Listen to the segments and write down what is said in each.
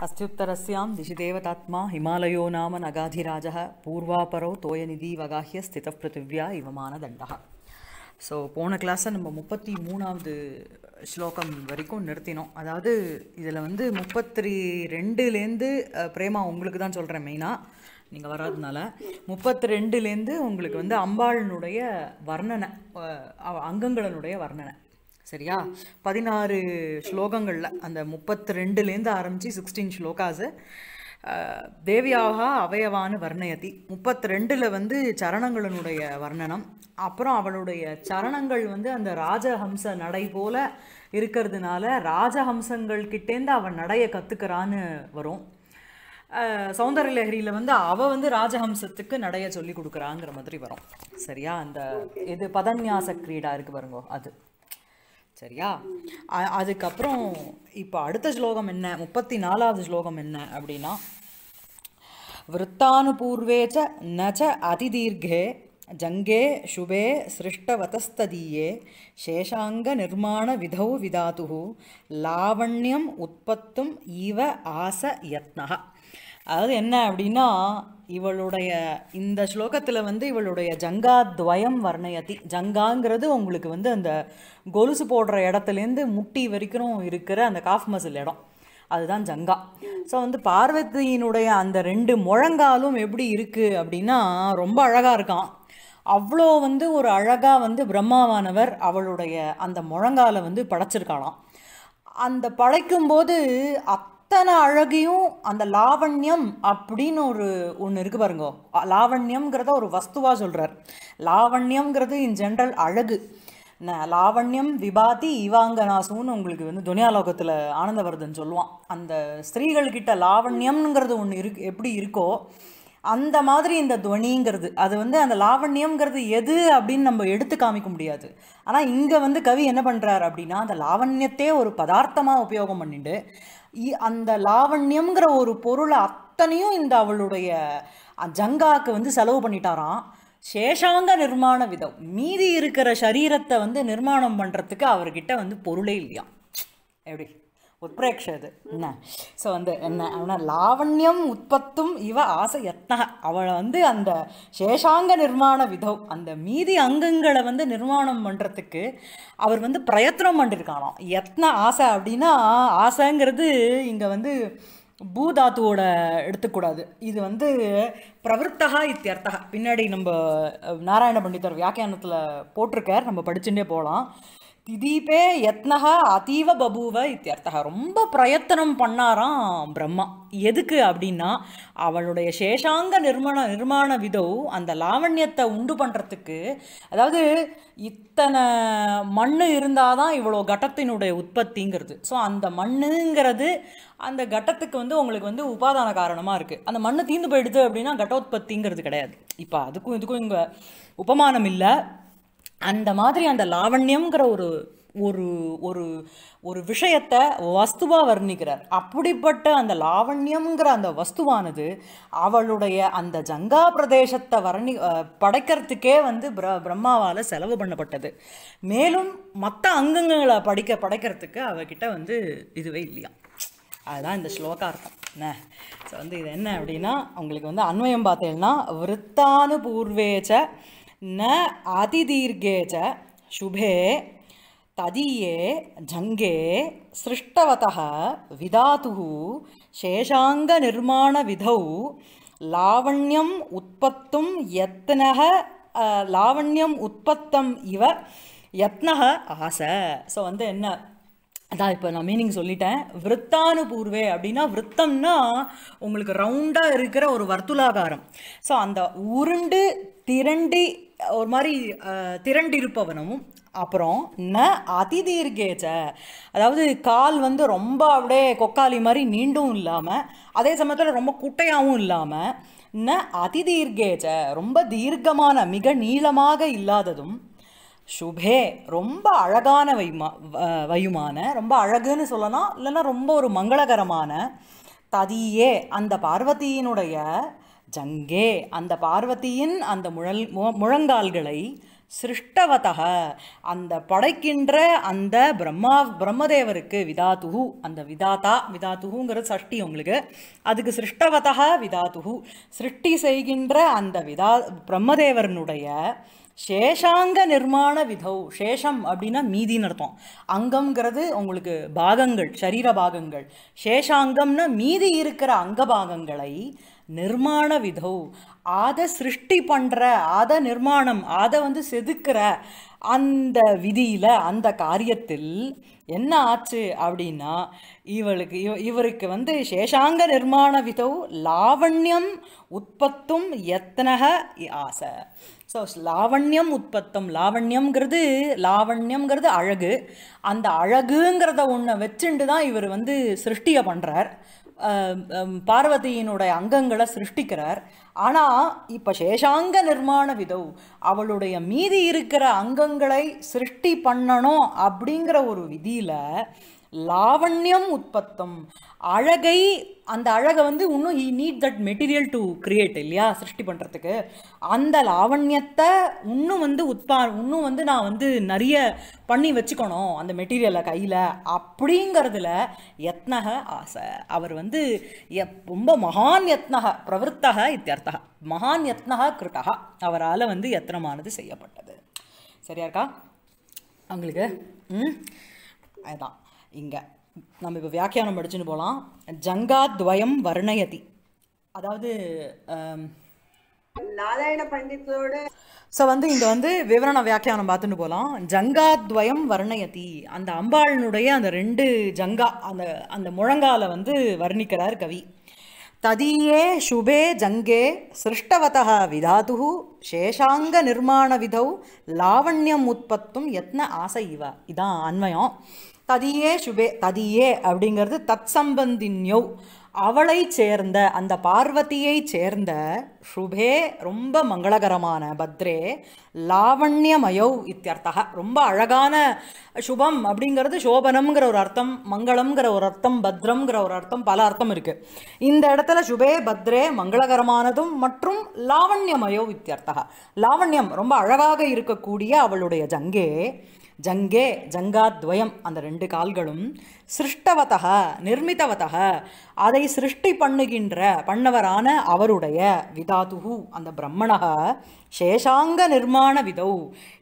திஷிதேவதாத்மா ஹிமாலயோ நாம नाम பூர்வாபரோ தோயநிதி வகாஹிய स्थितः पृथिव्या இவமான தண்டா ஸோ போன கிளாஸை நம்ம முப்பத்தி மூணாவது ஸ்லோகம் வரைக்கும் நிறுத்தினோம் அதாவது இதில் வந்து முப்பத்தி ரெண்டுலேருந்து பிரேமா உங்களுக்கு தான் சொல்கிறேன் மெயினாக நீங்கள் வராதனால முப்பத்தி ரெண்டுலேருந்து உங்களுக்கு வந்து அம்பாளினுடைய வர்ணனை அங்கங்களனுடைய வர்ணனை சரியா பதினாறு ஸ்லோகங்களில் அந்த முப்பத்தி ரெண்டுலேருந்து ஆரம்பித்து சிக்ஸ்டீன் ஸ்லோகாஸு தேவியாகா அவயவான்னு வர்ணயதி முப்பத்தி ரெண்டில் வந்து சரணங்களினுடைய வர்ணனம் அப்புறம் அவளுடைய சரணங்கள் வந்து அந்த ராஜஹம்ச நடை போல இருக்கிறதுனால ராஜஹம்சங்கள் கிட்டேருந்து அவன் நடையை கற்றுக்கிறான்னு வரும் சௌந்தரலஹரியில் வந்து அவள் வந்து ராஜஹம்சத்துக்கு நடைய சொல்லி கொடுக்குறாங்கிற மாதிரி வரும் சரியா அந்த இது பதன்யாச கிரீடா இருக்குது பாருங்கோ அது சரியா அதுக்கப்புறம் இப்போ அடுத்த ஸ்லோகம் என்ன முப்பத்தி நாலாவது ஸ்லோகம் என்ன அப்படின்னா விற்த்தானுபூர்வேச்ச நச்ச அதிதீர்கே ஜங்கே சுபே சிருஷ்டவதஸ்ததீயே சேஷாங்க நிர்மாண விதௌ விதாது லாவண்யம் உற்பத்தும் இவ ஆச யத்னகா அதாவது என்ன அப்படின்னா இவளுடைய இந்த ஸ்லோகத்தில் வந்து இவளுடைய ஜங்கா துவயம் வர்ணயத்தி ஜங்காங்கிறது உங்களுக்கு வந்து அந்த கொலுசு போடுற இடத்துலேருந்து முட்டி வரைக்கும் இருக்கிற அந்த காஃப் மசில் இடம் அதுதான் ஜங்கா ஸோ வந்து பார்வதியினுடைய அந்த ரெண்டு முழங்காலும் எப்படி இருக்குது அப்படின்னா ரொம்ப அழகாக இருக்கான் அவ்வளோ வந்து ஒரு அழகாக வந்து பிரம்மாவானவர் அவளுடைய அந்த முழங்காலை வந்து படைச்சிருக்காளாம் அந்த படைக்கும்போது அத் அத்தனை அழகையும் அந்த லாவண்யம் அப்படின்னு ஒரு ஒன்று இருக்குது பாருங்க லாவண்யம்ங்கிறத ஒரு வஸ்துவாக சொல்கிறார் லாவண்யம்ங்கிறது இன் ஜென்ரல் அழகு லாவண்யம் விபாதி இவாங்கநாசுன்னு உங்களுக்கு வந்து துனியாலோகத்தில் ஆனந்தவர்தன் சொல்லுவான் அந்த ஸ்திரீகள்கிட்ட லாவண்யம்ங்கிறது ஒன்று இருக்கு எப்படி இருக்கோ அந்த மாதிரி இந்த துவனிங்கிறது அது வந்து அந்த லாவண்யம்ங்கிறது எது அப்படின்னு நம்ம எடுத்து காமிக்க முடியாது ஆனால் இங்கே வந்து கவி என்ன பண்ணுறாரு அப்படின்னா அந்த லாவண்யத்தே ஒரு பதார்த்தமாக உபயோகம் பண்ணிட்டு அந்த லாவண்யம்ங்கிற ஒரு பொருளை அத்தனையும் இந்த அவளுடைய ஜங்காவுக்கு வந்து செலவு பண்ணிட்டாராம் சேஷாங்க நிர்மாண விதம் மீதி இருக்கிற சரீரத்தை வந்து நிர்மாணம் பண்ணுறதுக்கு அவர்கிட்ட வந்து பொருளே இல்லையா எப்படி உற்பிரேக்ஷது என்ன ஸோ வந்து என்ன அவனை லாவண்யம் உற்பத்தும் இவ ஆசை யத்னக அவளை வந்து அந்த சேஷாங்க நிர்மாண விதம் அந்த மீதி அங்கங்களை வந்து நிர்மாணம் பண்ணுறதுக்கு அவர் வந்து பிரயத்தனம் பண்ணிருக்கானோ எத்தனை ஆசை அப்படின்னா ஆசைங்கிறது இங்கே வந்து பூதாத்துவோட எடுத்துக்கூடாது இது வந்து பிரவருத்தகா இத்தியர்த்தகா பின்னாடி நம்ம நாராயண பண்டிதர் வியாக்கியானத்தில் போட்டிருக்கார் நம்ம படிச்சுட்டே போகலாம் திதீபே யத்னகா அதீவ பபூவ இத்தியர்த்தக ரொம்ப பிரயத்தனம் பண்ணாராம் பிரம்மா எதுக்கு அப்படின்னா அவளுடைய சேஷாங்க நிர்மாண நிர்மாண விதோ அந்த லாவண்யத்தை உண்டு பண்ணுறதுக்கு அதாவது இத்தனை மண் இருந்தால் தான் இவ்வளோ கட்டத்தினுடைய உற்பத்திங்கிறது ஸோ அந்த மண்ணுங்கிறது அந்த கட்டத்துக்கு வந்து உங்களுக்கு வந்து உபாதான காரணமாக இருக்குது அந்த மண் தீந்து போயிடுது அப்படின்னா உற்பத்திங்கிறது கிடையாது இப்போ அதுக்கும் இதுக்கும் இங்கே உபமானம் இல்லை அந்த மாதிரி அந்த லாவண்யம்ங்கிற ஒரு ஒரு ஒரு ஒரு விஷயத்தை வஸ்துவாக வர்ணிக்கிறார் அப்படிப்பட்ட அந்த லாவண்யம்ங்கிற அந்த வஸ்துவானது அவளுடைய அந்த ஜங்கா பிரதேசத்தை வர்ணி படைக்கிறதுக்கே வந்து பிர பிரம்மாவால் செலவு பண்ணப்பட்டது மேலும் மற்ற அங்கங்களை படிக்க படைக்கிறதுக்கு அவகிட்ட வந்து இதுவே இல்லையா அதுதான் இந்த அர்த்தம் என்ன ஸோ வந்து இது என்ன அப்படின்னா உங்களுக்கு வந்து அன்வயம் பார்த்தேன்னா விறத்தானு பூர்வேச்ச न अतिदीर्घे च शुभे तदीये जङ्गे सृष्टवतः विधातुः शेषाङ्गनिर्माणविधौ लावण्यम् उत्पत्तुं यत्नः லாவண்யம் உற்பத்தம் இவ யத்னக ஆசை ஸோ வந்து என்ன அதான் இப்போ நான் மீனிங் சொல்லிட்டேன் விற்த்தானுபூர்வே அப்படின்னா விற்த்தம்னா உங்களுக்கு ரவுண்டாக இருக்கிற ஒரு வர்த்துலாகாரம் ஸோ அந்த உருண்டு திரண்டு ஒரு மாதிரி திரண்டிருப்பவனும் அப்புறம் ந அதிதீர்கேச்ச அதாவது கால் வந்து ரொம்ப அப்படியே கொக்காலி மாதிரி நீண்டும் இல்லாமல் அதே சமயத்தில் ரொம்ப குட்டையாகவும் இல்லாமல் ந அதிதீர்கேச்ச ரொம்ப தீர்க்கமான மிக நீளமாக இல்லாததும் சுபே ரொம்ப அழகான வயுமா வயுமான ரொம்ப அழகுன்னு சொல்லலாம் இல்லைன்னா ரொம்ப ஒரு மங்களகரமான ததியே அந்த பார்வதியினுடைய ஜங்கே அந்த பார்வதியின் அந்த முழல் முழங்கால்களை சிருஷ்டவதக அந்த படைக்கின்ற அந்த பிரம்மா பிரம்மதேவருக்கு விதாதுகு அந்த விதாத்தா விதாத்துகுங்கிறது சஷ்டி உங்களுக்கு அதுக்கு சிருஷ்டவதக விதாதுகு சிருஷ்டி செய்கின்ற அந்த விதா பிரம்மதேவரனுடைய சேஷாங்க நிர்மாண விதௌ சேஷம் அப்படின்னா மீதின்னு அர்த்தம் அங்கம்ங்கிறது உங்களுக்கு பாகங்கள் சரீர பாகங்கள் சேஷாங்கம்னா மீதி இருக்கிற அங்க பாகங்களை நிர்மாண விதவு அதை சிருஷ்டி பண்ணுற அதை நிர்மாணம் அதை வந்து செதுக்கிற அந்த விதியில் அந்த காரியத்தில் என்ன ஆச்சு அப்படின்னா இவளுக்கு இவ இவருக்கு வந்து சேஷாங்க நிர்மாண விதவு லாவண்யம் உற்பத்தும் எத்தனக ஆசை ஸோ லாவண்யம் உற்பத்தம் லாவண்யம்ங்கிறது லாவண்யம்ங்கிறது அழகு அந்த அழகுங்கிறத ஒன்றை வச்சுண்டு தான் இவர் வந்து சிருஷ்டியை பண்ணுறார் பார்வதியினுடைய அங்கங்களை சிருஷ்டிக்கிறார் ஆனால் இப்போ சேஷாங்க நிர்மாண விதவு அவளுடைய மீதி இருக்கிற அங்கங்களை சிருஷ்டி பண்ணணும் அப்படிங்கிற ஒரு விதியில் லாவண்யம் உற்பத்தம் அழகை அந்த அழகை வந்து இன்னும் he need that material to create இல்லையா சிருஷ்டி பண்ணுறதுக்கு அந்த லாவண்யத்தை இன்னும் வந்து உற்பா இன்னும் வந்து நான் வந்து நிறைய பண்ணி வச்சுக்கணும் அந்த மெட்டீரியலை கையில் அப்படிங்கிறதுல யத்னக ஆசை அவர் வந்து எப் ரொம்ப மகான் யத்னக பிரவருத்தக இத்தியர்த்தக மகான் யத்னக கிருட்டகா அவரால் வந்து யத்னமானது செய்யப்பட்டது சரியா இருக்கா அவங்களுக்கு ம் அதுதான் இங்கே நம்ம இப்போ வியாக்கியானம் படிச்சுன்னு போகலாம் ஜங்காத்வயம் வர்ணயதி அதாவது நாராயண பண்டிதோடு ஸோ வந்து இங்கே வந்து விவரண வியாக்கியானம் பார்த்துட்டு போகலாம் ஜங்காத்வயம் வர்ணயதி அந்த அம்பாளினுடைய அந்த ரெண்டு ஜங்கா அந்த அந்த முழங்கால வந்து வர்ணிக்கிறார் கவி ததியே சுபே ஜங்கே சிருஷ்டவதா விதாது சேஷாங்க நிர்மாண விதௌ லாவண்யம் உற்பத்தும் எத்தனை ஆசை இவ இதான் அன்வயம் ததியே சுபே ததியே அப்படிங்கிறது தத் சம்பந்தின்யோ அவளை சேர்ந்த அந்த பார்வதியை சேர்ந்த சுபே ரொம்ப மங்களகரமான பத்ரே லாவண்யமயோ இத்தியர்த்தா ரொம்ப அழகான சுபம் அப்படிங்கிறது சோபனம்ங்கிற ஒரு அர்த்தம் மங்களம்ங்கிற ஒரு அர்த்தம் பத்ரம்ங்கிற ஒரு அர்த்தம் பல அர்த்தம் இருக்குது இந்த இடத்துல சுபே பத்ரே மங்களகரமானதும் மற்றும் லாவண்யமயோ இத்தியர்த்தா லாவண்யம் ரொம்ப அழகாக இருக்கக்கூடிய அவளுடைய ஜங்கே ஜங்கே ஜங்காத்வயம் அந்த ரெண்டு கால்களும் சிருஷ்டவதக நிர்மிதவதக அதை சிருஷ்டி பண்ணுகின்ற பண்ணவரான அவருடைய விதாதுகு அந்த பிரம்மணக சேஷாங்க நிர்மாண விதௌ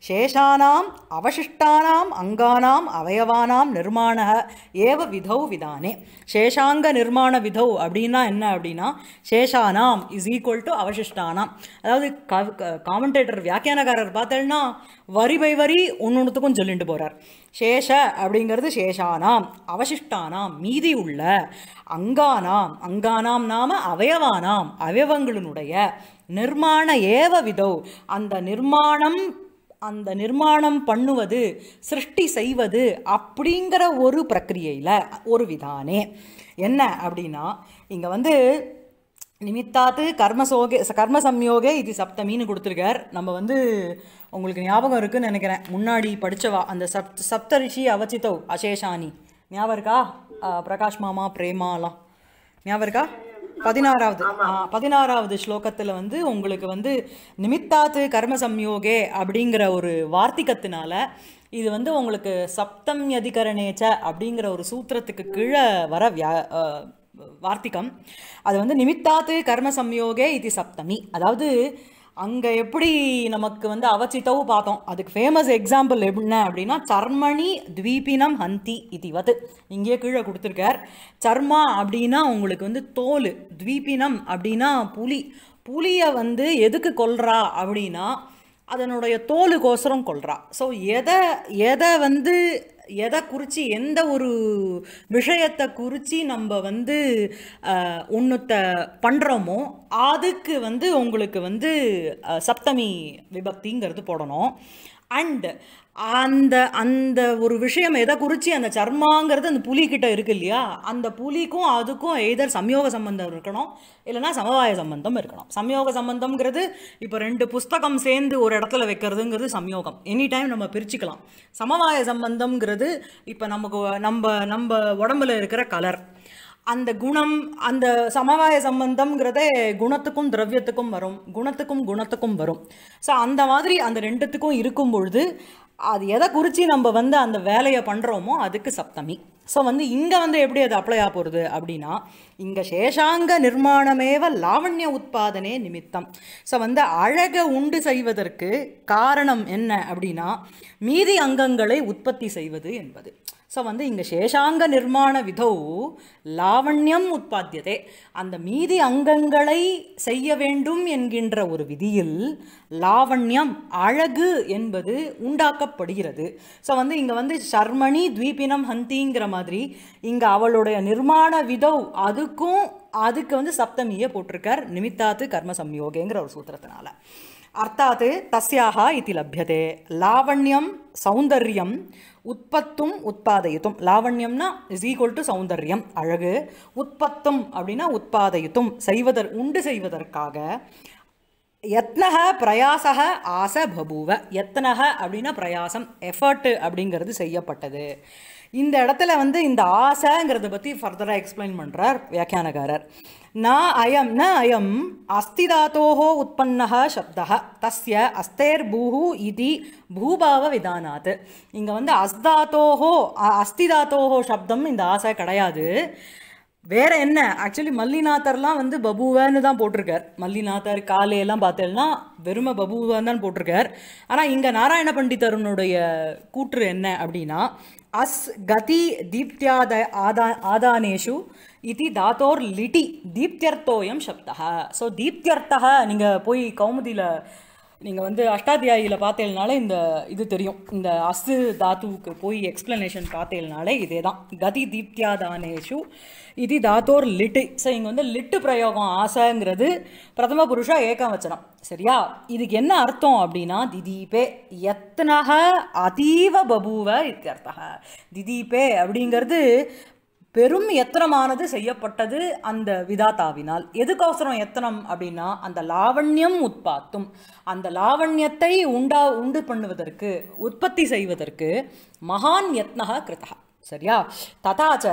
சேஷானாம் அவசிஷ்டானாம் அங்கானாம் அவயவானாம் நிர்மாண ஏவ விதௌ விதானே சேஷாங்க நிர்மாண விதௌ அப்படின்னா என்ன அப்படின்னா சேஷானாம் இஸ் ஈக்குவல் டு அவசிஷ்டானாம் அதாவது காமெண்டேட்டர் வியாக்கியானக்காரர் பார்த்தேன்னா வரி பை வரி ஒன்று ஒன்றுத்துக்கும் சொல்லிட்டு போகிறார் சேஷ அப்படிங்கிறது சேஷானாம் அவசிஷ்டானாம் மீதி உள்ள அங்கானாம் அங்கானாம் நாம அவயவானாம் அவயவங்களினுடைய நிர்மாண ஏவ விதோ அந்த நிர்மாணம் அந்த நிர்மாணம் பண்ணுவது சிருஷ்டி செய்வது அப்படிங்கிற ஒரு பிரக்கிரியையில் ஒரு விதானே என்ன அப்படின்னா இங்கே வந்து நிமித்தாத்து கர்மசோகே கர்ம சம்யோகே இது சப்தமின்னு கொடுத்துருக்கார் நம்ம வந்து உங்களுக்கு ஞாபகம் இருக்குன்னு நினைக்கிறேன் முன்னாடி படித்தவா அந்த சப் சப்தரிஷி அவச்சித்தவ் அசேஷானி ஞாபகம் இருக்கா பிரகாஷ் மாமா பிரேமாலாம் ஞாபகம் இருக்கா பதினாறாவது பதினாறாவது ஸ்லோகத்தில் வந்து உங்களுக்கு வந்து நிமித்தாத்து கர்ம சம்யோகே அப்படிங்கிற ஒரு வார்த்திகத்தினால இது வந்து உங்களுக்கு சப்தம் அதிகரணேச்ச அப்படிங்கிற ஒரு சூத்திரத்துக்கு கீழே வர வியா வார்த்திகம் அது வந்து நிமித்தாத்து கர்ம சம்யோகே இது சப்தமி அதாவது அங்கே எப்படி நமக்கு வந்து அவச்சித்தவு பார்த்தோம் அதுக்கு ஃபேமஸ் எக்ஸாம்பிள் என்ன அப்படின்னா சர்மணி துவீபினம் ஹந்தி இதிவது இங்கேயே கீழே கொடுத்துருக்கார் சர்மா அப்படின்னா உங்களுக்கு வந்து தோல் துவீபினம் அப்படின்னா புலி புலியை வந்து எதுக்கு கொல்றா அப்படின்னா அதனுடைய தோலுக்கோசரம் கொள்றா ஸோ எதை எதை வந்து எதை குறித்து எந்த ஒரு விஷயத்தை குறித்து நம்ம வந்து ஒன்றுத்த பண்ணுறோமோ அதுக்கு வந்து உங்களுக்கு வந்து சப்தமி விபக்திங்கிறது போடணும் அண்டு அந்த அந்த ஒரு விஷயம் எதை குறித்து அந்த சர்மாங்கிறது அந்த புலிகிட்ட இருக்கு இல்லையா அந்த புலிக்கும் அதுக்கும் எதர் சம்யோக சம்பந்தம் இருக்கணும் இல்லைனா சமவாய சம்பந்தம் இருக்கணும் சம்யோக சம்பந்தம்ங்கிறது இப்போ ரெண்டு புஸ்தகம் சேர்ந்து ஒரு இடத்துல வைக்கிறதுங்கிறது சம்யோகம் எனி டைம் நம்ம பிரிச்சுக்கலாம் சமவாய சம்பந்தம்ங்கிறது இப்போ நமக்கு நம்ம நம்ம உடம்புல இருக்கிற கலர் அந்த குணம் அந்த சமவாய சம்பந்தம்ங்கிறதே குணத்துக்கும் திரவியத்துக்கும் வரும் குணத்துக்கும் குணத்துக்கும் வரும் ஸோ அந்த மாதிரி அந்த ரெண்டுத்துக்கும் இருக்கும் பொழுது அது எதை குறித்து நம்ம வந்து அந்த வேலையை பண்ணுறோமோ அதுக்கு சப்தமி ஸோ வந்து இங்கே வந்து எப்படி அது அப்ளை ஆக போகிறது அப்படின்னா இங்கே சேஷாங்க நிர்மாணமேவ லாவண்ய உற்பாதனே நிமித்தம் ஸோ வந்து அழகை உண்டு செய்வதற்கு காரணம் என்ன அப்படின்னா மீதி அங்கங்களை உற்பத்தி செய்வது என்பது ஸோ வந்து இங்கே சேஷாங்க நிர்மாண விதவு லாவண்யம் உற்பத்தியதே அந்த மீதி அங்கங்களை செய்ய வேண்டும் என்கின்ற ஒரு விதியில் லாவண்யம் அழகு என்பது உண்டாக்கப்படுகிறது ஸோ வந்து இங்கே வந்து சர்மணி துவீபினம் ஹந்திங்கிற மாதிரி இங்கே அவளுடைய நிர்மாண விதவு அதுக்கும் அதுக்கு வந்து சப்தமியை போட்டிருக்கார் நிமித்தாத்து கர்ம சம்யோகேங்கிற ஒரு சூத்திரத்தினால அர்த்தாத் தஸ்யாக இது லபியதே லாவண்யம் சௌந்தர்யம் உற்பத்தும் உற்பத்தியும் லாவண்யம்னா இஸ் ஈக்குவல் டு சௌந்தர்யம் அழகு உற்பத்தும் அப்படின்னா உற்பத்தியும் செய்வதற் உண்டு செய்வதற்காக எத்னக பிரயாசக ஆச பபுவ எத்தனக அப்படின்னா பிரயாசம் எஃபர்ட் அப்படிங்கிறது செய்யப்பட்டது இந்த இடத்துல வந்து இந்த ஆசைங்கிறத பற்றி ஃபர்தராக எக்ஸ்பிளைன் பண்ணுறார் வியாக்கியானகாரர் நான் அயம் ந அயம் அஸ்திதாத்தோஹோ உற்பத்தா சப்தா தஸ்ய அஸ்தேர் பூஹு இதி பூபாவ விதானாத் இங்கே வந்து அஸ்தாத்தோஹோ அஸ்திதாத்தோஹோ சப்தம் இந்த ஆசை கிடையாது வேற என்ன ஆக்சுவலி மல்லிநாத்தர்லாம் வந்து பபுவேன்னு தான் போட்டிருக்கார் மல்லிநாத்தர் காலையெல்லாம் பார்த்தேன்னா வெறும பபுவான் தான் போட்டிருக்கார் ஆனால் இங்கே நாராயண பண்டிதருனுடைய கூற்று என்ன அப்படின்னா அஸ் கதி தீப்தியாத ஆதா ஆதானேஷு இது தாத்தோர் லிட்டி தீப்தியர்த்தோயம் சப்தா ஸோ தீப்தியர்த்தா நீங்கள் போய் கௌமுதியில் நீங்கள் வந்து அஷ்டாத்தியாயியில் பார்த்தேனாலே இந்த இது தெரியும் இந்த அசு தாத்துவுக்கு போய் எக்ஸ்ப்ளனேஷன் பார்த்தேனாலே இதே தான் கதி தீப்தியாதானேஷு இது தாத்தோர் லிட்டு ஸோ இங்கே வந்து லிட்டு பிரயோகம் ஆசைங்கிறது பிரதம புருஷா ஏக்கம் வச்சனம் சரியா இதுக்கு என்ன அர்த்தம் அப்படின்னா திதீபே எத்தனக அதீவ பபூவ இத்தியர்த்தக திதீபே அப்படிங்கிறது பெரும் எத்தனமானது செய்யப்பட்டது அந்த விதாத்தாவினால் எதுக்கோசரம் எத்தனம் அப்படின்னா அந்த லாவண்யம் உட்பாத்தும் அந்த லாவண்யத்தை உண்டா உண்டு பண்ணுவதற்கு உற்பத்தி செய்வதற்கு மகான் யத்னக கிருதா சரியா ததாச்ச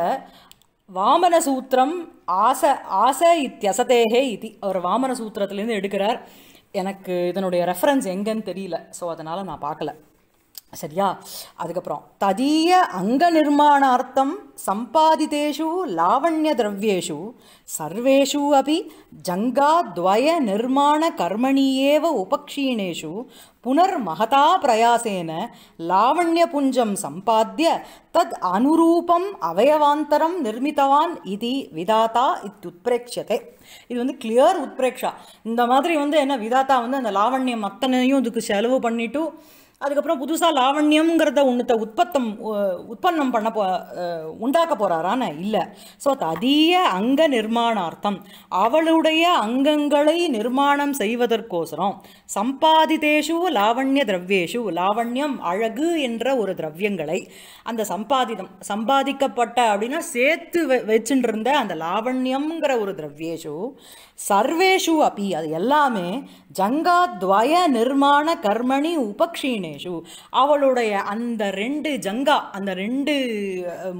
சூத்திரம் ஆச ஆச இத்தியசதேகே இது அவர் சூத்திரத்திலேருந்து எடுக்கிறார் எனக்கு இதனுடைய ரெஃபரன்ஸ் எங்கன்னு தெரியல ஸோ அதனால் நான் பார்க்கல சரியா அதுக்கப்புறம் ததீய அங்க நிர்மாணார்த்தம் சம்பாதிதேஷு லாவண்ய திரவியேஷு சர்வேஷு அபி ஜங்காத்வய நிர்மாண கர்மணியேவ உபக்ஷீணேஷு புனர் மகதா பிரயாசேன லாவண்ய புஞ்சம் சம்பாத்திய தத் அனுரூபம் அவயவாந்தரம் நிர்மித்தவான் இது விதாத்தா இத்தியுத்பிரேட்சத்தை இது வந்து கிளியர் உத்பிரேக்ஷா இந்த மாதிரி வந்து என்ன விதாத்தா வந்து அந்த லாவண்யம் அத்தனையும் இதுக்கு செலவு பண்ணிவிட்டு அதுக்கப்புறம் புதுசாக லாவண்யம்ங்கிறத ஒன்றுத்தை உற்பத்தம் உற்பத்தம் பண்ண போ உண்டாக்க போகிறாரான்னு இல்லை ஸோ அதிக அங்க நிர்மாணார்த்தம் அவளுடைய அங்கங்களை நிர்மாணம் செய்வதற்கோசரம் சம்பாதிதேஷு லாவண்ய திரவியேஷு லாவண்யம் அழகு என்ற ஒரு திரவியங்களை அந்த சம்பாதிதம் சம்பாதிக்கப்பட்ட அப்படின்னா சேர்த்து வச்சுட்டு இருந்த அந்த லாவண்யம்ங்கிற ஒரு திரவியேஷு சர்வேஷு அப்பி அது எல்லாமே ஜங்காத்வய நிர்மாண கர்மணி உபக்ஷீணேஷு அவளுடைய அந்த ரெண்டு ஜங்கா அந்த ரெண்டு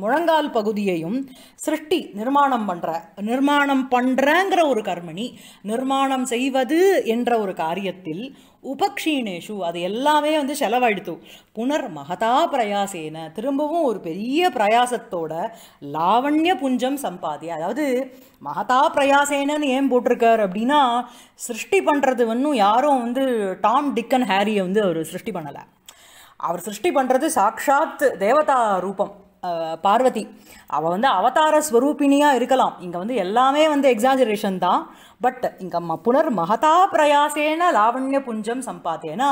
முழங்கால் பகுதியையும் சிருஷ்டி நிர்மாணம் பண்ணுற நிர்மாணம் பண்ணுறங்கிற ஒரு கர்மணி நிர்மாணம் செய்வது என்ற ஒரு காரியத்தில் உபக்ஷீணேஷு அது எல்லாமே வந்து செலவழித்து புனர் மகதா பிரயாசேன திரும்பவும் ஒரு பெரிய பிரயாசத்தோட லாவண்ய புஞ்சம் சம்பாதி அதாவது மகதா பிரயாசேனன்னு ஏன் போட்டிருக்கார் அப்படின்னா சிருஷ்டி பண்ணுறது இன்னும் யாரும் வந்து டாம் டிக்கன் ஹேரியை வந்து அவர் சிருஷ்டி பண்ணலை அவர் சிருஷ்டி பண்ணுறது சாக்ஷாத் தேவதா ரூபம் பார்வதி அவள் வந்து அவதார ஸ்வரூபிணியாக இருக்கலாம் இங்கே வந்து எல்லாமே வந்து எக்ஸாஜரேஷன் தான் பட் இங்கே அம்மா புனர் மகதா பிரயாசேன லாவண்ய புஞ்சம் சம்பாத்தேனா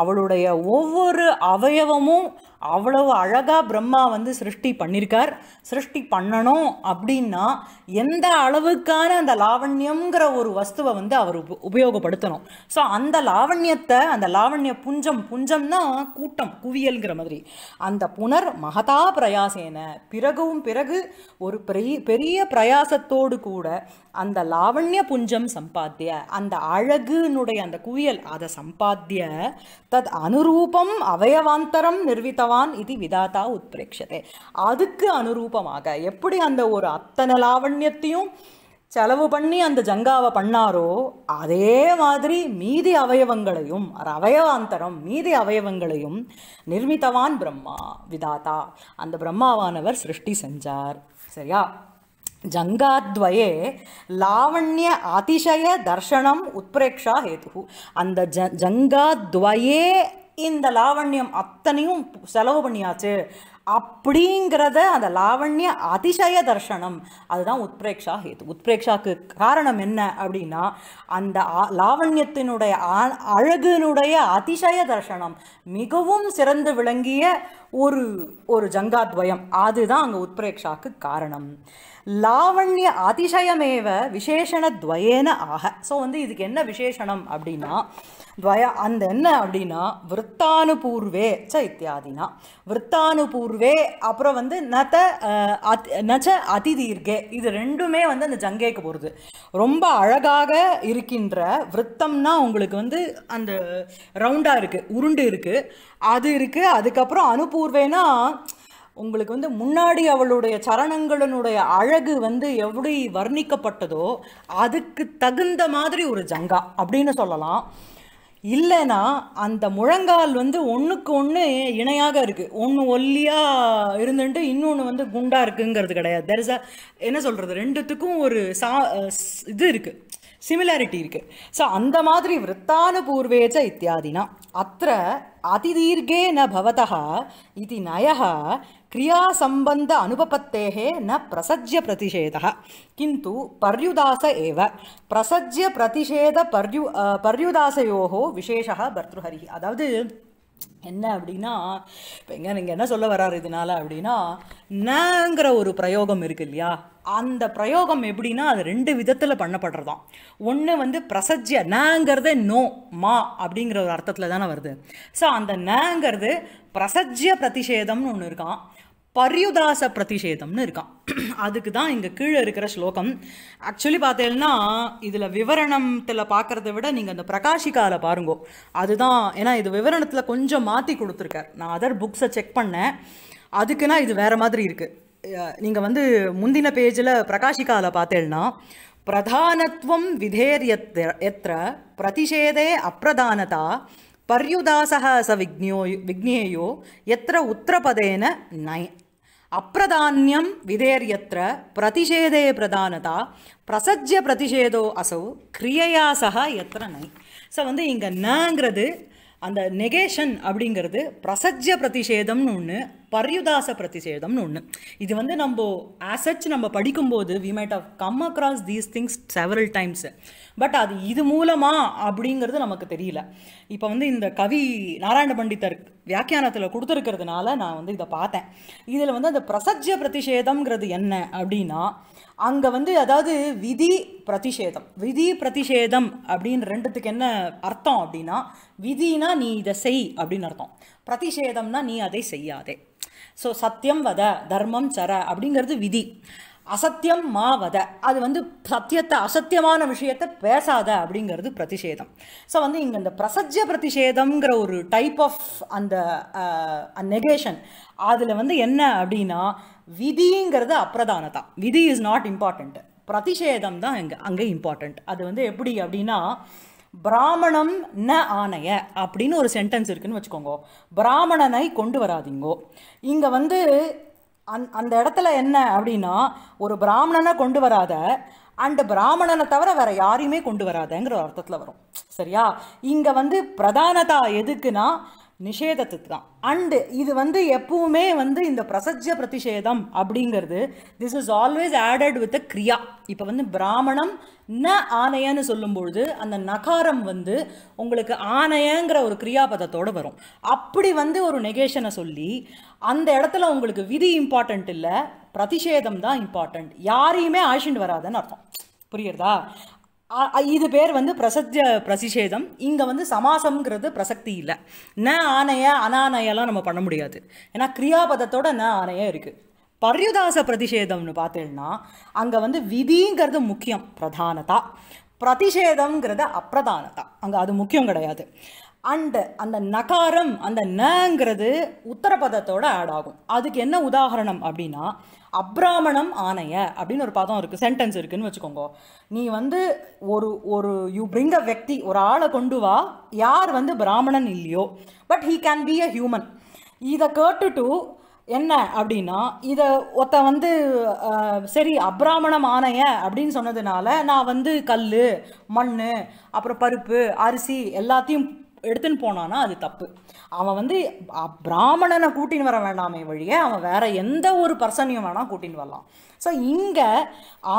அவளுடைய ஒவ்வொரு அவயவமும் அவ்வளவு அழகாக பிரம்மா வந்து சிருஷ்டி பண்ணியிருக்கார் சிருஷ்டி பண்ணணும் அப்படின்னா எந்த அளவுக்கான அந்த லாவண்யங்கிற ஒரு வஸ்துவை வந்து அவர் உபயோகப்படுத்தணும் ஸோ அந்த லாவண்யத்தை அந்த லாவண்ய புஞ்சம் புஞ்சம்னா கூட்டம் குவியல்ங்கிற மாதிரி அந்த புனர் மகதா பிரயாசேன பிறகும் பிறகு ஒரு பெரிய பெரிய பிரயாசத்தோடு கூட அந்த லாவண்ய புஞ்சம் ఔజం சம்பாத்திய அந்த அழகுனுடைய அந்த குயல் அதை சம்பாத்திய தத் அனுரூபம் அவயவாந்தரம் நிர்வித்தவான் இது விதாத்தா உத்பிரேட்சதே அதுக்கு அனுரூபமாக எப்படி அந்த ஒரு அத்தனை லாவண்யத்தையும் செலவு பண்ணி அந்த ஜங்காவை பண்ணாரோ அதே மாதிரி மீதி அவயவங்களையும் அவயவாந்தரம் மீதி அவயவங்களையும் நிர்மித்தவான் பிரம்மா விதாத்தா அந்த பிரம்மாவானவர் சிருஷ்டி செஞ்சார் சரியா ஜங்காத்வயே லாவண்ய அதிசய தர்ஷனம் உத்பிரேக்ஷா ஹேது அந்த ஜ ஜங்காத்வயே இந்த லாவண்யம் அத்தனையும் செலவு பண்ணியாச்சு அப்படிங்கிறத அந்த லாவண்ய அதிசய தர்ஷனம் அதுதான் உத்பிரேக்ஷா ஹேத்து உத்பிரேக்ஷாக்கு காரணம் என்ன அப்படின்னா அந்த லாவண்யத்தினுடைய அழகினுடைய அதிசய தர்ஷனம் மிகவும் சிறந்து விளங்கிய ஒரு ஒரு ஜங்காத்வயம் அதுதான் அங்கே உத்பிரேக்ஷாக்கு காரணம் லாவண்ய அதிசயமேவ துவயேன ஆக ஸோ வந்து இதுக்கு என்ன விசேஷனம் அப்படின்னா துவயா அந்த என்ன அப்படின்னா விற்த்தானுபூர்வே ச இத்தியாதினா விற்த்தானுபூர்வே அப்புறம் வந்து நத அத் நச்ச அதிதீர்கே இது ரெண்டுமே வந்து அந்த ஜங்கேக்கு போகிறது ரொம்ப அழகாக இருக்கின்ற விற்த்தம்னா உங்களுக்கு வந்து அந்த ரவுண்டாக இருக்குது உருண்டு இருக்குது அது இருக்குது அதுக்கப்புறம் அனுபூர்வேனா உங்களுக்கு வந்து முன்னாடி அவளுடைய சரணங்களினுடைய அழகு வந்து எப்படி வர்ணிக்கப்பட்டதோ அதுக்கு தகுந்த மாதிரி ஒரு ஜங்கா அப்படின்னு சொல்லலாம் இல்லைன்னா அந்த முழங்கால் வந்து ஒன்றுக்கு ஒன்று இணையாக இருக்குது ஒன்று ஒல்லியாக இருந்துட்டு இன்னொன்று வந்து குண்டாக இருக்குங்கிறது கிடையாது தெர் இஸ் அ என்ன சொல்கிறது ரெண்டுத்துக்கும் ஒரு சா இது இருக்குது சிமிலாரிட்டி இருக்குது ஸோ அந்த மாதிரி விற்த்தானுபூர்வேச்ச இத்தியாதினா அத்த அதிதீர்கே ந பவதா இது நய கிரியாசம்பந்த அனுபபத்தேகே ந பிரசஜ்ய பிரதிஷேதா கிந்து பர்யுதாச ஏவ பிரசஜ்ய பிரதிஷேத பர்யு பர்யுதாசையோ விசேஷ பர்தஹரி அதாவது என்ன அப்படின்னா இப்போ எங்கே நீங்கள் என்ன சொல்ல வராரு இதனால அப்படின்னா நங்கிற ஒரு பிரயோகம் இருக்கு இல்லையா அந்த பிரயோகம் எப்படின்னா அது ரெண்டு விதத்தில் பண்ணப்படுறதாம் ஒன்று வந்து பிரசஜ்ய நங்கிறது நோ மா அப்படிங்கிற ஒரு அர்த்தத்தில் தானே வருது ஸோ அந்த நாங்கிறது பிரசஜ்ய பிரதிஷேதம்னு ஒன்று இருக்கான் பரியுதாச பிரதிஷேதம்னு இருக்கான் அதுக்கு தான் இங்கே கீழே இருக்கிற ஸ்லோகம் ஆக்சுவலி பார்த்தேன்னா இதில் விவரணத்தில் பார்க்குறத விட நீங்கள் அந்த பிரகாஷிக்காவில் பாருங்கோ அதுதான் ஏன்னா இது விவரணத்தில் கொஞ்சம் மாற்றி கொடுத்துருக்கார் நான் அதர் புக்ஸை செக் பண்ணேன் அதுக்குன்னா இது வேறு மாதிரி இருக்குது நீங்கள் வந்து முந்தின பேஜில் பிரகாஷிக்காவில் பார்த்தேன்னா பிரதானத்துவம் விதேரியத் எத்திர பிரதிஷேதே அப்பிரதானதா பர்யுதாசக ச விக்னியோ விக்னேயோ எத்த உத்திரபதேன நய அப்பிரதானியம் விதேர்யத்திர பிரதிஷேதே பிரதானதா பிரசஜ்ய பிரதிஷேதோ அசௌ கிரியையா எத்தனை நை ஸோ வந்து இங்கே நங்கிறது அந்த நெகேஷன் அப்படிங்கிறது பிரசஜ்ய பிரதிஷேதம்னு ஒன்று பர்யுதாச பிரதிஷேதம்னு ஒன்று இது வந்து நம்ம ஆசச் நம்ம படிக்கும்போது we might have come across these things several times but அது இது மூலமா அப்படிங்கிறது நமக்கு தெரியல இப்போ வந்து இந்த கவி நாராயண பண்டிதர் வியாக்கியானத்தில் கொடுத்துருக்கிறதுனால நான் வந்து இதை பார்த்தேன் இதில் வந்து அந்த பிரசஜ்ய பிரதிஷேதம்ங்கிறது என்ன அப்படின்னா அங்கே வந்து அதாவது விதி பிரதிஷேதம் விதி பிரதிஷேதம் அப்படின்னு ரெண்டுத்துக்கு என்ன அர்த்தம் அப்படின்னா விதினா நீ இதை செய் அப்படின்னு அர்த்தம் பிரதிஷேதம்னா நீ அதை செய்யாதே ஸோ சத்தியம் வத தர்மம் சர அப்படிங்கிறது விதி அசத்தியம் மாவத அது வந்து சத்தியத்தை அசத்தியமான விஷயத்தை பேசாத அப்படிங்கிறது பிரதிஷேதம் ஸோ வந்து இங்கே இந்த பிரசஜ்ய பிரதிஷேதம்ங்கிற ஒரு டைப் ஆஃப் அந்த நெகேஷன் அதில் வந்து என்ன அப்படின்னா விதிங்கிறது அப்பிரதானதா விதி இஸ் நாட் இம்பார்ட்டண்ட் பிரதிஷேதம் தான் இங்கே அங்கே இம்பார்ட்டண்ட் அது வந்து எப்படி அப்படின்னா பிராமணம் ந ஆணைய அப்படின்னு ஒரு சென்டென்ஸ் இருக்குன்னு வச்சுக்கோங்க பிராமணனை கொண்டு வராதிங்கோ இங்கே வந்து அந் அந்த இடத்துல என்ன அப்படின்னா ஒரு பிராமணனை கொண்டு வராத அண்டு பிராமணனை தவிர வேறு யாரையுமே கொண்டு வராதங்கிற ஒரு அர்த்தத்தில் வரும் சரியா இங்கே வந்து பிரதானதா எதுக்குன்னா நிஷேதத்துக்கு தான் அண்டு இது வந்து எப்பவுமே வந்து இந்த பிரசஜ்ய பிரதிஷேதம் அப்படிங்கிறது this is always added with a கிரியா இப்போ வந்து பிராமணம் ந ஆனையன்னு சொல்லும்பொழுது அந்த நகாரம் வந்து உங்களுக்கு ஆனையங்கிற ஒரு கிரியாபதத்தோடு வரும் அப்படி வந்து ஒரு நெகேஷனை சொல்லி அந்த இடத்துல உங்களுக்கு விதி இம்பார்ட்டண்ட் இல்லை பிரதிஷேதம் தான் இம்பார்ட்டண்ட் யாரையுமே ஆழ்ச்சிட்டு வராதுன்னு அர்த்தம் புரியுறதா இது பேர் வந்து பிரசத்திய பிரதிஷேதம் இங்கே வந்து சமாசம்ங்கிறது பிரசக்தி இல்லை ந ஆணைய அனானயெல்லாம் நம்ம பண்ண முடியாது ஏன்னா கிரியாபதத்தோட ந ஆணைய இருக்குது பரியுதாச பிரதிஷேதம்னு பார்த்தீங்கன்னா அங்கே வந்து விதிங்கிறது முக்கியம் பிரதானதா பிரதிஷேதம்ங்கிறது அப்பிரதானதா அங்கே அது முக்கியம் கிடையாது அண்டு அந்த நகாரம் அந்த நங்கிறது உத்தரபதத்தோடு ஆட் ஆகும் அதுக்கு என்ன உதாகரணம் அப்படின்னா அப்ராமணம் ஆணைய அப்படின்னு ஒரு பதம் இருக்குது சென்டென்ஸ் இருக்குதுன்னு வச்சுக்கோங்க நீ வந்து ஒரு ஒரு யூ பிரிங் அ வெக்தி ஒரு ஆளை கொண்டு வா யார் வந்து பிராமணன் இல்லையோ but he can be a human இதை கேட்டுட்டு என்ன அப்படின்னா இதை ஒத்த வந்து சரி அப்ராமணம் ஆணைய அப்படின்னு சொன்னதுனால நான் வந்து கல் மண் அப்புறம் பருப்பு அரிசி எல்லாத்தையும் எடுத்துன்னு போனானா அது தப்பு அவன் வந்து பிராமணனை கூட்டின்னு வர வேண்டாமே வழியே அவன் வேற எந்த ஒரு பர்சனையும் வேணால் கூட்டின்னு வரலாம் ஸோ இங்கே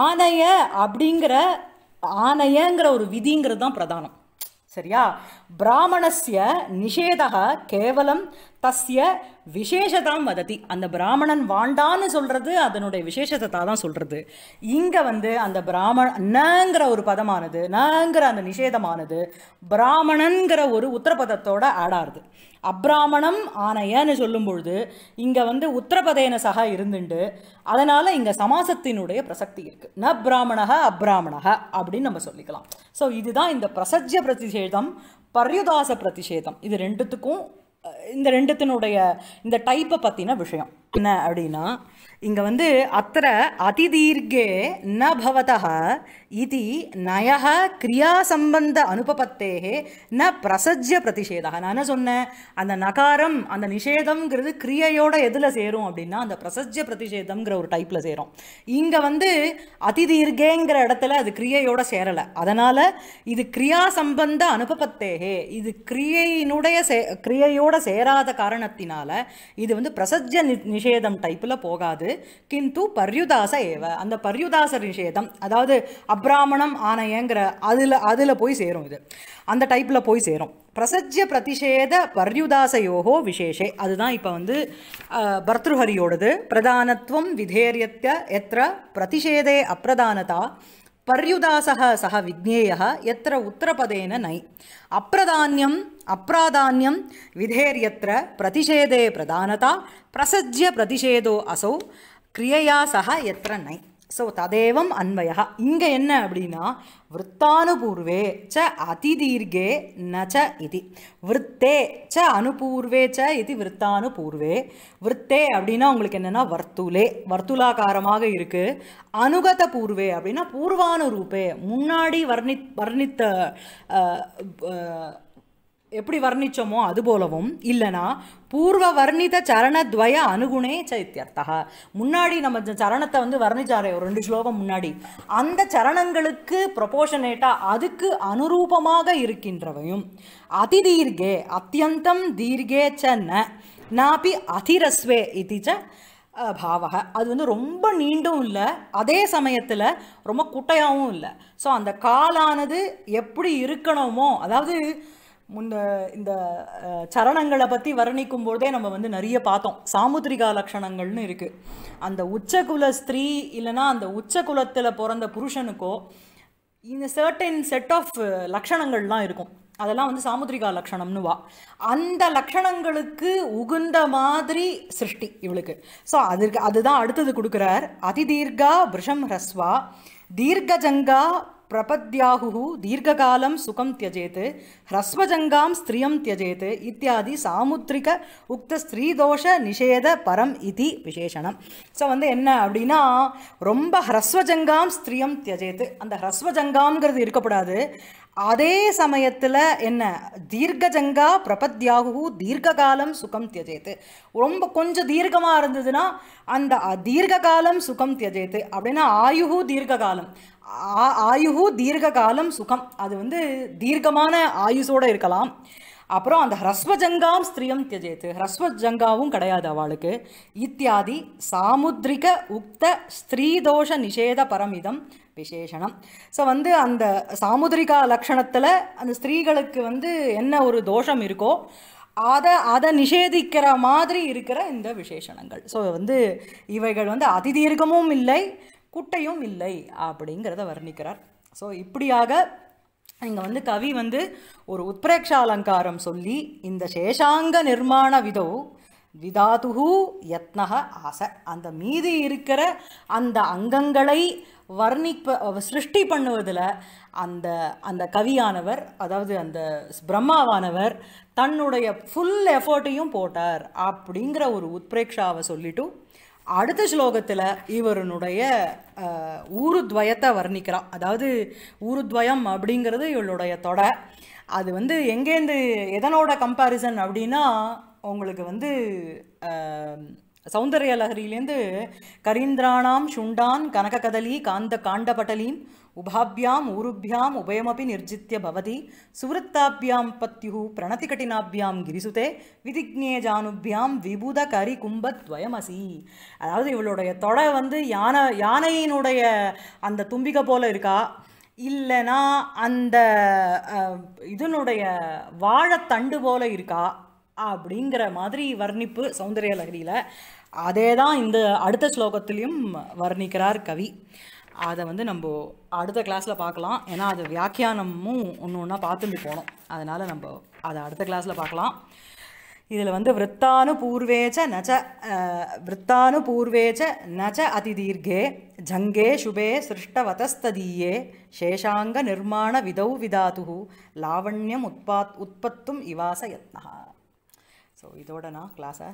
ஆணைய அப்படிங்கிற ஆணையங்கிற ஒரு விதிங்கிறது தான் பிரதானம் சரியா பிராமணஸ்ய நிஷேதக கேவலம் தஸ்ய விசேஷதாம் வதத்தி அந்த பிராமணன் வாண்டான்னு சொல்கிறது அதனுடைய விசேஷத்தை தான் சொல்கிறது இங்கே வந்து அந்த பிராமணங்கிற ஒரு பதமானது நங்கிற அந்த நிஷேதமானது பிராமணன்கிற ஒரு உத்தரபதத்தோட ஆடாருது அப்ராமணம் ஆனையன்னு சொல்லும் பொழுது இங்கே வந்து உத்தரபதேன சக இருந்துண்டு அதனால் இங்கே சமாசத்தினுடைய பிரசக்தி இருக்குது ந பிராமணக அப்ராமணக அப்படின்னு நம்ம சொல்லிக்கலாம் ஸோ இதுதான் இந்த பிரசஜ்ய பிரதிஷேதம் பர்யுதாச பிரதிஷேதம் இது ரெண்டுத்துக்கும் இந்த ரெண்டுத்தினுடைய இந்த டைப்பை பற்றின விஷயம் என்ன அப்படின்னா இங்கே வந்து அத்த அதிதீர்கே ந பவதः இது நய கிரியாசம்பந்த அனுபபத்தே ந பிரசஜ்ய பிரதிஷேதா நான் என்ன சொன்னேன் அந்த நகாரம் அந்த நிஷேதம்ங்கிறது கிரியையோட எதில் சேரும் அப்படின்னா அந்த பிரசஜ்ய பிரதிஷேதம்ங்கிற ஒரு டைப்பில் சேரும் இங்கே வந்து அதிதீர்கேங்கிற இடத்துல அது கிரியையோட சேரலை அதனால் இது சம்பந்த அனுபபத்தேகே இது கிரியையினுடைய சே கிரியையோட சேராத காரணத்தினால இது வந்து பிரசஜ்ய நிஷேதம் டைப்பில் போகாது கிந்து பர்யுதாச ஏவ அந்த பர்யுதாசர் நிஷேதம் அதாவது அப்ராமணம் ஆனையங்கிற அதில் அதில் போய் சேரும் இது அந்த டைப்பில் போய் சேரும் பிரசஜ்ய பிரதிஷேத பர்யுதாசயோகோ விசேஷே அதுதான் இப்போ வந்து பர்த்ருஹரியோடது பிரதானத்துவம் விதேரியத்த எத்திர பிரதிஷேதே அப்பிரதானதா పర్యుదాసః సహ విజ్ఞేయ ఎత్ర ఉత్తరపదేన నై అప్రధాన్యం అప్రాధాన్యం విధేర్యత్ర ప్రతిషేధే ప్రధానత ప్రసజ్య ప్రతిషేధో అసౌ క్రియయా సహ ఎత్ర నై ஸோ ததேவம் அன்வயா இங்கே என்ன அப்படின்னா விற்த்தானுபூர்வே ச அதிதீர்கே நச்ச இது விற்த்தே ச அனுபூர்வே ச இது விற்த்தானுபூர்வே விற்த்தே அப்படின்னா உங்களுக்கு என்னென்னா வர்த்துலே வர்த்துலாக்காரமாக இருக்குது அனுகத பூர்வே அப்படின்னா பூர்வானுரூபே முன்னாடி வர்ணித் வர்ணித்த எப்படி வர்ணித்தோமோ அதுபோலவும் இல்லைனா பூர்வ வர்ணித சரணத்வய அணுகுணே சைத்தியர்த்தகா முன்னாடி நம்ம சரணத்தை வந்து வர்ணிச்சாரே ஒரு ரெண்டு ஸ்லோகம் முன்னாடி அந்த சரணங்களுக்கு ப்ரொபோஷனேட்டாக அதுக்கு அனுரூபமாக இருக்கின்றவையும் அதிதீர்கே அத்தியந்தம் தீர்கே ச நாபி அதிரஸ்வே இது பாவக அது வந்து ரொம்ப நீண்டும் இல்லை அதே சமயத்தில் ரொம்ப குட்டையாகவும் இல்லை ஸோ அந்த காலானது எப்படி இருக்கணுமோ அதாவது முன்ன இந்த சரணங்களை பற்றி வர்ணிக்கும் போதே நம்ம வந்து நிறைய பார்த்தோம் சாமுத்திரிகா லக்ஷணங்கள்னு இருக்குது அந்த உச்சகுல ஸ்திரீ இல்லைனா அந்த உச்ச குலத்தில் பிறந்த புருஷனுக்கோ இந்த சர்டன் செட் ஆஃப் லக்ஷணங்கள்லாம் இருக்கும் அதெல்லாம் வந்து சாமுத்திரிகா லக்ஷணம்னு வா அந்த லக்ஷணங்களுக்கு உகுந்த மாதிரி சிருஷ்டி இவளுக்கு ஸோ அதற்கு அதுதான் அடுத்தது கொடுக்குறார் அதிதீர்கா பிருஷம் ஹ்ரஸ்வா தீர்க்கஜங்கா பிரபத்யாகு தீர்க்ககாலம் சுகம் தியஜேத் ஹ்ரஸ்வஜங்காம் ஸ்திரியம் தியஜேத் இத்தியாதி சாமுத்திரிக உக்த ஸ்ரீதோஷ நிஷேத பரம் இது விசேஷனம் ஸோ வந்து என்ன அப்படின்னா ரொம்ப ஹ்ரஸ்வஜங்காம் ஸ்திரியம் தியஜேத் அந்த ஹ்ரஸ்வஜங்காம்ங்கிறது இருக்கக்கூடாது அதே சமயத்தில் என்ன தீர்க்கஜங்கா பிரபத்யாகு தீர்க்ககாலம் சுகம் தியஜேத்து ரொம்ப கொஞ்சம் தீர்க்கமாக இருந்ததுன்னா அந்த தீர்க்காலம் சுகம் தியஜேத்து அப்படின்னா ஆயுகு தீர்க்காலம் ஆயுகு தீர்க்க காலம் சுகம் அது வந்து தீர்க்கமான ஆயுசோடு இருக்கலாம் அப்புறம் அந்த ஹிரஸ்வஜங்காம் ஸ்திரியம் தியஜேத்து ஹிரஸ்வஜங்காவும் கிடையாது அவளுக்கு இத்தியாதி சாமுத்ரிக உக்த ஸ்ரீதோஷ நிஷேத பரமிதம் விசேஷனம் ஸோ வந்து அந்த சாமுதிரிகா லக்ஷணத்தில் அந்த ஸ்திரீகளுக்கு வந்து என்ன ஒரு தோஷம் இருக்கோ அதை அதை நிஷேதிக்கிற மாதிரி இருக்கிற இந்த விசேஷணங்கள் ஸோ வந்து இவைகள் வந்து அதிதீர்க்கமும் இல்லை குட்டையும் இல்லை அப்படிங்கிறத வர்ணிக்கிறார் ஸோ இப்படியாக இங்கே வந்து கவி வந்து ஒரு உத்பிரேக்ஷாலங்காரம் அலங்காரம் சொல்லி இந்த சேஷாங்க நிர்மாண விதோ விதாதுகு யத்னக ஆசை அந்த மீதி இருக்கிற அந்த அங்கங்களை வர்ணிப்ப சிருஷ்டி பண்ணுவதில் அந்த அந்த கவியானவர் அதாவது அந்த பிரம்மாவானவர் தன்னுடைய ஃபுல் எஃபர்ட்டையும் போட்டார் அப்படிங்கிற ஒரு உத்பிரேக்ஷாவை சொல்லிட்டு அடுத்த ஸ்லோகத்தில் இவருனுடைய ஊருத்வயத்தை வர்ணிக்கிறான் அதாவது ஊருத்வயம் அப்படிங்கிறது இவளுடைய தொடை அது வந்து எங்கேருந்து எதனோட கம்பாரிசன் அப்படின்னா உங்களுக்கு வந்து சௌந்தரிய லகரியிலேருந்து கரீந்திராணாம் சுண்டான் கனககதலி காந்த காண்டபட்டலீம் உபாபியாம் ஊருபியாம் உபயமபி நிர்ஜித்திய பவதி சுவருத்தாபியாம் பத்யு பிரணதி கட்டினாபியாம் கிரிசுதே விதிக்னே ஜானுபியாம் விபுத கரி கும்பத்வயமசி அதாவது இவளுடைய தொடை வந்து யானை யானையினுடைய அந்த தும்பிகை போல இருக்கா இல்லைனா அந்த இதனுடைய வாழத்தண்டு போல இருக்கா அப்படிங்கிற மாதிரி வர்ணிப்பு சௌந்தரிய லகரியில் அதே தான் இந்த அடுத்த ஸ்லோகத்திலையும் வர்ணிக்கிறார் கவி அதை வந்து நம்ம அடுத்த கிளாஸில் பார்க்கலாம் ஏன்னா அது வியாக்கியானமும் ஒன்று ஒன்றா பார்த்துட்டு போனோம் அதனால் நம்ம அதை அடுத்த கிளாஸில் பார்க்கலாம் இதில் வந்து விற்த்தானு பூர்வேச்ச நச்ச விற்த்தானு பூர்வேச்ச நச்ச அதிதீர்கே ஜங்கே சுபே சிருஷ்டவதஸ்ததீயே சேஷாங்க நிர்மாண விதௌ விதாது லாவண்யம் உத்பாத் உற்பத்தும் இவாச யத்னா ஸோ இதோட நான் கிளாஸை